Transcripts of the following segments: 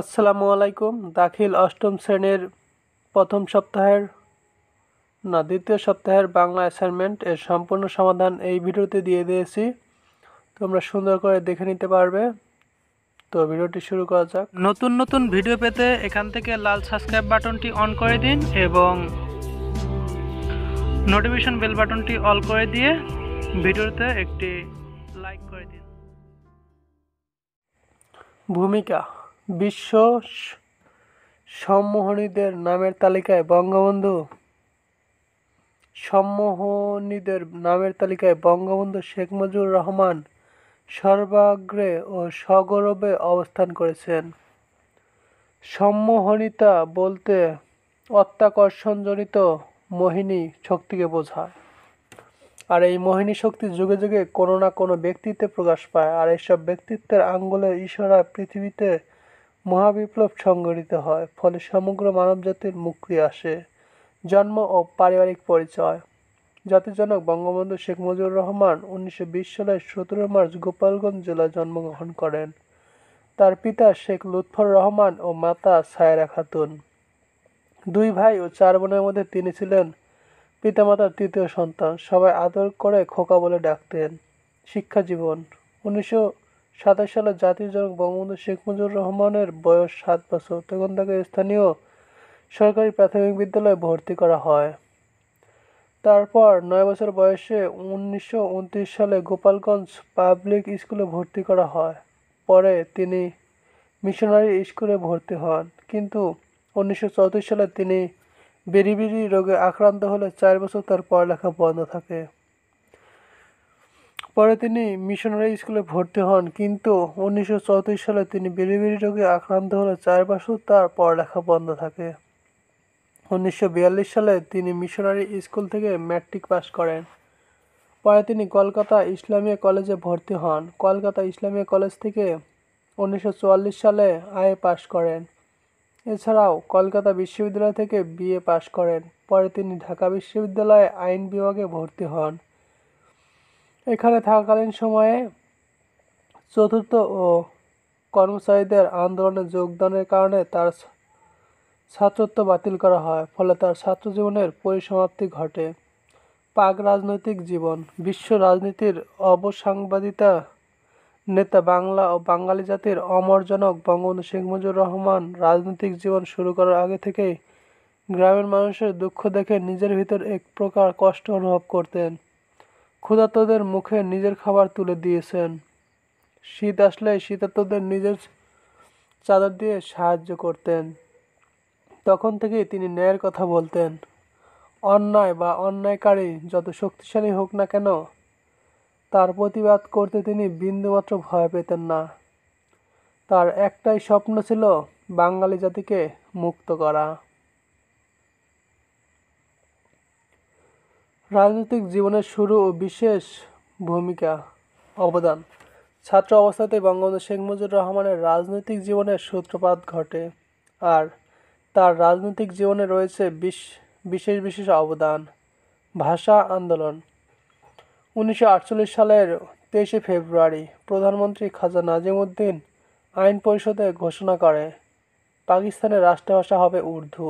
আসসালামু আলাইকুম দাখিল অষ্টম শ্রেণীর প্রথম সপ্তাহের না দ্বিতীয় সপ্তাহের বাংলা অ্যাসাইনমেন্ট এর সম্পূর্ণ সমাধান এই ভিডিওতে দিয়ে দিয়েছি তোমরা সুন্দর করে দেখে নিতে পারবে তো ভিডিওটি শুরু করা যাক নতুন নতুন ভিডিও পেতে এখান থেকে লাল সাবস্ক্রাইব বাটনটি অন করে দিন এবং নোটিফিকেশন বেল বাটনটি অল করে দিয়ে ভিডিওতে একটি লাইক করে দিন ভূমিকা বিশ্ব সম্মোহনীদের নামের তালিকায় বঙ্গবন্ধু সম্মোহনীদের নামের তালিকায় বঙ্গবন্ধু শেখ মুজিবুর রহমান সর্বাগ্রে ও সগৌরবে অবস্থান করেছেন সম্মোহনীতা বলতে অত্যাকর্ষণজনিত মোহিনী শক্তিকে বোঝায় আর এই মোহিনী শক্তি যুগে যুগে কোনো না কোনো ব্যক্তিত্বে প্রকাশ পায় আর এইসব ব্যক্তিত্বের আঙ্গুলে ঈশ্বরা পৃথিবীতে মহাবিপ্লব সংগঠিত হয় ফলে সমগ্র মানবজাতির মুক্তি আসে জন্ম ও পারিবারিক পরিচয় জাতিজনক বঙ্গবন্ধু শেখ মুজিবুর রহমান উনিশশো সালের সতেরো মার্চ গোপালগঞ্জ জেলায় জন্মগ্রহণ করেন তার পিতা শেখ লুৎফর রহমান ও মাতা সায়রা খাতুন দুই ভাই ও চার বোনের মধ্যে তিনি ছিলেন পিতামাতার তৃতীয় সন্তান সবাই আদর করে খোকা বলে ডাকতেন শিক্ষা জীবন উনিশশো সাতাশ সালে জাতির জনক বঙ্গবন্ধু শেখ মুজিবুর রহমানের বয়স সাত বছর তখন তাকে স্থানীয় সরকারি প্রাথমিক বিদ্যালয়ে ভর্তি করা হয় তারপর নয় বছর বয়সে উনিশশো সালে গোপালগঞ্জ পাবলিক স্কুলে ভর্তি করা হয় পরে তিনি মিশনারি স্কুলে ভর্তি হন কিন্তু উনিশশো সালে তিনি বেরিবিরি রোগে আক্রান্ত হলে চার বছর তার পড়ালেখা বন্ধ থাকে পরে তিনি মিশনারি স্কুলে ভর্তি হন কিন্তু উনিশশো সালে তিনি বিলিবিলি রোগে আক্রান্ত হলে চার বছর তার পড়ালেখা বন্ধ থাকে উনিশশো সালে তিনি মিশনারি স্কুল থেকে ম্যাট্রিক পাস করেন পরে তিনি কলকাতা ইসলামিয়া কলেজে ভর্তি হন কলকাতা ইসলামিয়া কলেজ থেকে উনিশশো সালে আয়ে পাশ করেন এছাড়াও কলকাতা বিশ্ববিদ্যালয় থেকে বিএ পাশ করেন পরে তিনি ঢাকা বিশ্ববিদ্যালয়ে আইন বিভাগে ভর্তি হন এখানে থাকাকালীন সময়ে চতুর্থ ও কর্মচারীদের আন্দোলনে যোগদানের কারণে তার ছাত্রত্ব বাতিল করা হয় ফলে তার ছাত্র জীবনের পরিসমাপ্তি ঘটে পাক রাজনৈতিক জীবন বিশ্ব রাজনীতির অবসাংবাদিতা নেতা বাংলা ও বাঙালি জাতির অমরজনক বঙ্গবন্ধু শেখ মুজিবুর রহমান রাজনৈতিক জীবন শুরু করার আগে থেকেই গ্রামের মানুষের দুঃখ দেখে নিজের ভিতর এক প্রকার কষ্ট অনুভব করতেন ক্ষুধার্তদের মুখে নিজের খাবার তুলে দিয়েছেন শীত আসলে শীতার্তদের নিজের চাদর দিয়ে সাহায্য করতেন তখন থেকেই তিনি ন্যায়ের কথা বলতেন অন্যায় বা অন্যায়কারী যত শক্তিশালী হোক না কেন তার প্রতিবাদ করতে তিনি বিন্দুমাত্র ভয় পেতেন না তার একটাই স্বপ্ন ছিল বাঙালি জাতিকে মুক্ত করা রাজনৈতিক জীবনের শুরু ও বিশেষ ভূমিকা অবদান ছাত্র অবস্থাতে বঙ্গবন্ধু শেখ মুজিবুর রহমানের রাজনৈতিক জীবনের সূত্রপাত ঘটে আর তার রাজনৈতিক জীবনে রয়েছে বিশেষ বিশেষ অবদান ভাষা আন্দোলন উনিশশো সালের তেইশে ফেব্রুয়ারি প্রধানমন্ত্রী খাজা নাজিমুদ্দিন আইন পরিষদে ঘোষণা করে পাকিস্তানের রাষ্ট্রভাষা হবে উর্দু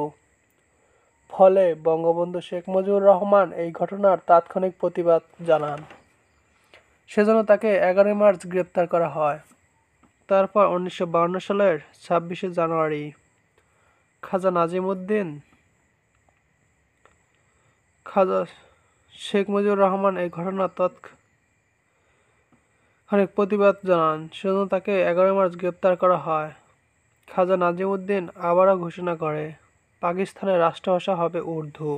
ফলে বঙ্গবন্ধু শেখ মুজিবুর রহমান এই ঘটনার তাৎক্ষণিক প্রতিবাদ জানান সেজন্য তাকে এগারোই মার্চ গ্রেপ্তার করা হয় তারপর উনিশশো সালের ছাব্বিশে জানুয়ারি খাজা নাজিমুদ্দিন খাজা শেখ মুজিবুর রহমান এই ঘটনার তৎক্ষণিক প্রতিবাদ জানান সেজন্য তাকে এগারোই মার্চ গ্রেপ্তার করা হয় খাজা নাজিমুদ্দিন আবারও ঘোষণা করে পাকিস্তানের রাষ্ট্রভাষা হবে উর্দু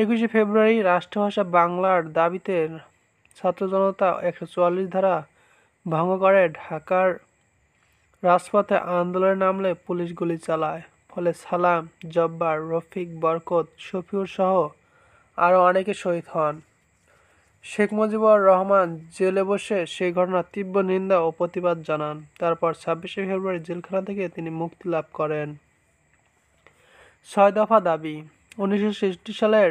একুশে ফেব্রুয়ারি রাষ্ট্রভাষা বাংলার দাবিতে ছাত্র জনতা একশো চুয়াল্লিশ ধারা ভঙ্গ করে ঢাকার রাজপথে আন্দোলনে নামলে পুলিশ গুলি চালায় ফলে সালাম জব্বার রফিক বরকত শফিউর সহ আরও অনেকে শহীদ হন শেখ মুজিবুর রহমান জেলে বসে সেই ঘটনার তীব্র নিন্দা ও প্রতিবাদ জানান তারপর ছাব্বিশে ফেব্রুয়ারি জেলখানা থেকে তিনি মুক্তি লাভ করেন ছয় দফা দাবি উনিশশো সালের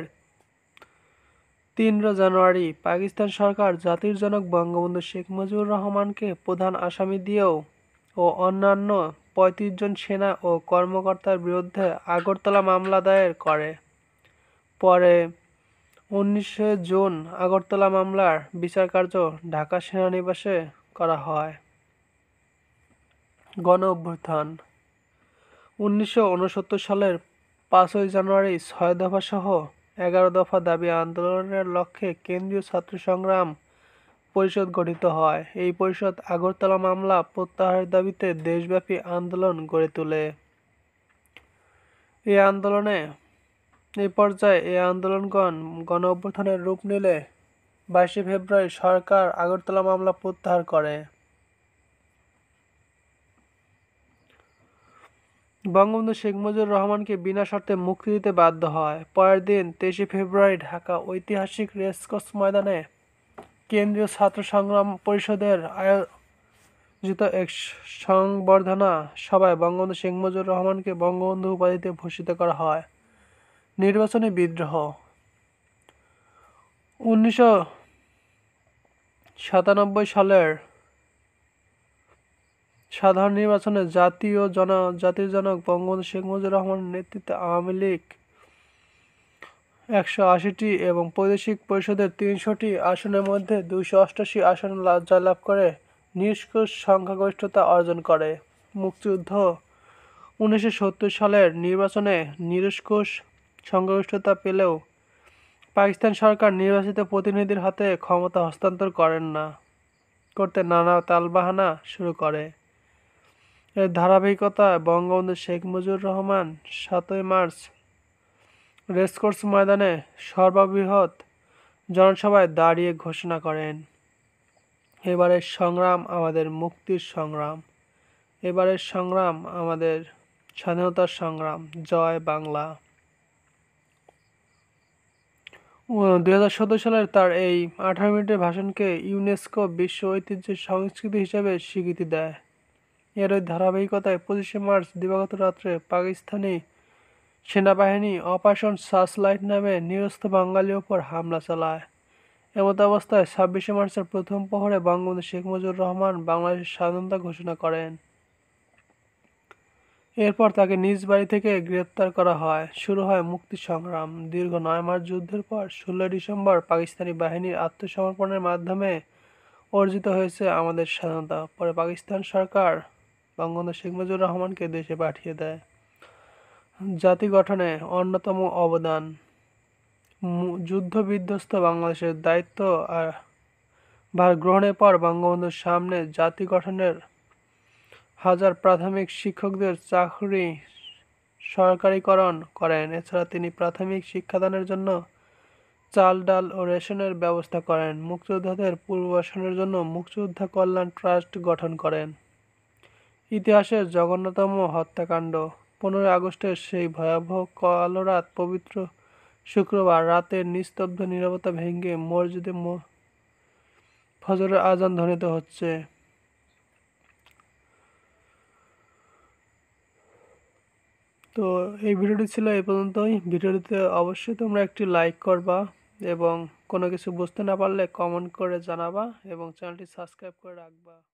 তিনরা জানুয়ারি পাকিস্তান সরকার জাতির জনক বঙ্গবন্ধু শেখ মুজিবুর রহমানকে প্রধান আসামি দিয়েও ও অন্যান্য পঁয়ত্রিশ জন সেনা ও কর্মকর্তার বিরুদ্ধে আগরতলা মামলা দায়ের করে পরে উনিশে জুন আগরতলা মামলার বিচার কার্য ঢাকা সেনানিবাসে করা হয় গণ অভ্যুত্থান উনিশশো সালের পাঁচই জানুয়ারি ছয় দফা সহ এগারো দফা দাবি আন্দোলনের লক্ষ্যে কেন্দ্রীয় ছাত্র সংগ্রাম পরিষদ গঠিত হয় এই পরিষদ আগরতলা মামলা প্রত্যাহারের দাবিতে দেশব্যাপী আন্দোলন গড়ে তোলে এই আন্দোলনে এই পর্যায়ে এই আন্দোলনগণ গণ অভ্যুত্থানের রূপ নিলে বাইশে ফেব্রুয়ারি সরকার আগরতলা মামলা প্রত্যাহার করে বঙ্গবন্ধু শেখ মুজিবুর রহমানকে বিনা শর্তে মুক্তি দিতে বাধ্য হয় পরের দিন তেইশে ফেব্রুয়ারি ঢাকা ঐতিহাসিক রেসকোর্স ময়দানে কেন্দ্রীয় ছাত্র সংগ্রাম পরিষদের আয়োজিত এক সংবর্ধনা সভায় বঙ্গবন্ধু শেখ মুজিবুর রহমানকে বঙ্গবন্ধু উপাধিতে ভূষিত করা হয় নির্বাচনী বিদ্রোহ উনিশশো সাতানব্বই সালের সাধারণ নির্বাচনে জাতীয় জনা জাতির জনক বঙ্গবন্ধু শেখ মুজিবুর রহমানের নেতৃত্বে আওয়ামী লীগ একশো আশিটি এবং প্রাদেশিক পরিষদের তিনশোটি আসনের মধ্যে দুশো অষ্টাশি আসন জয়লাভ করে নিষ্কোষ সংখ্যাগরিষ্ঠতা অর্জন করে মুক্তিযুদ্ধ উনিশশো সত্তর সালের নির্বাচনে নিরস্কোষ সংখ্যাগরিষ্ঠতা পেলেও পাকিস্তান সরকার নির্বাচিত প্রতিনিধির হাতে ক্ষমতা হস্তান্তর করেন না করতে নানা তালবাহানা শুরু করে এর ধারাবাহিকতা বঙ্গবন্ধু শেখ মুজিবুর রহমান সাতই মার্চ রেসকোর্স ময়দানে সর্ববৃহৎ জনসভায় দাঁড়িয়ে ঘোষণা করেন এবারের সংগ্রাম আমাদের মুক্তির সংগ্রাম এবারের সংগ্রাম আমাদের স্বাধীনতার সংগ্রাম জয় বাংলা দু হাজার সালের তার এই আঠারো মিনিটের ভাষণকে ইউনেস্কো বিশ্ব ঐতিহ্য সংস্কৃতি হিসেবে স্বীকৃতি দেয় এর ওই ধারাবাহিকতায় পঁচিশে মার্চ দিবাগত রাত্রে পাকিস্তানি সেনাবাহিনী অপারেশন সার্চলাইট নামে নিরস্ত বাঙালি ওপর হামলা চালায় এমত অবস্থায় ছাব্বিশে মার্চের প্রথম পহরে বঙ্গবন্ধু শেখ মুজিবুর রহমান বাংলাদেশের স্বাধীনতা ঘোষণা করেন এরপর তাকে নিজ বাড়ি থেকে গ্রেপ্তার করা হয় শুরু হয় মুক্তি সংগ্রাম দীর্ঘ নয় মাস যুদ্ধের পর ষোলোই ডিসেম্বর পাকিস্তানি বাহিনীর আত্মসমর্পণের মাধ্যমে অর্জিত হয়েছে আমাদের স্বাধীনতা পরে পাকিস্তান সরকার বঙ্গবন্ধু শেখ মুজিবুর রহমানকে দেশে পাঠিয়ে দেয় জাতি গঠনে অন্যতম অবদান যুদ্ধ বিধ্বস্ত বাংলাদেশের দায়িত্ব আর ভার গ্রহণের পর বঙ্গবন্ধুর সামনে জাতি গঠনের হাজার প্রাথমিক শিক্ষকদের চাকরি সরকারিকরণ করেন এছাড়া তিনি প্রাথমিক শিক্ষাদানের জন্য চাল ডাল ও রেশনের ব্যবস্থা করেন মুক্তিযোদ্ধাদের পূর্বাসনের জন্য মুক্তিযোদ্ধা কল্যাণ ট্রাস্ট গঠন করেন ইতিহাসের জঘন্যতম হত্যাকাণ্ড পনেরোই আগস্টের সেই ভয়াবহ কলরাত পবিত্র শুক্রবার রাতের নিস্তব্ধ নিরাপত্তা ভেঙে মসজিদে ফজরের আজান ধ্বনিত হচ্ছে তো এই ভিডিওটি ছিল এই পর্যন্তই ভিডিওটিতে অবশ্যই তোমরা একটি লাইক করবা এবং কোনো কিছু বুঝতে না পারলে কমেন্ট করে জানাবা এবং চ্যানেলটি সাবস্ক্রাইব করে রাখবা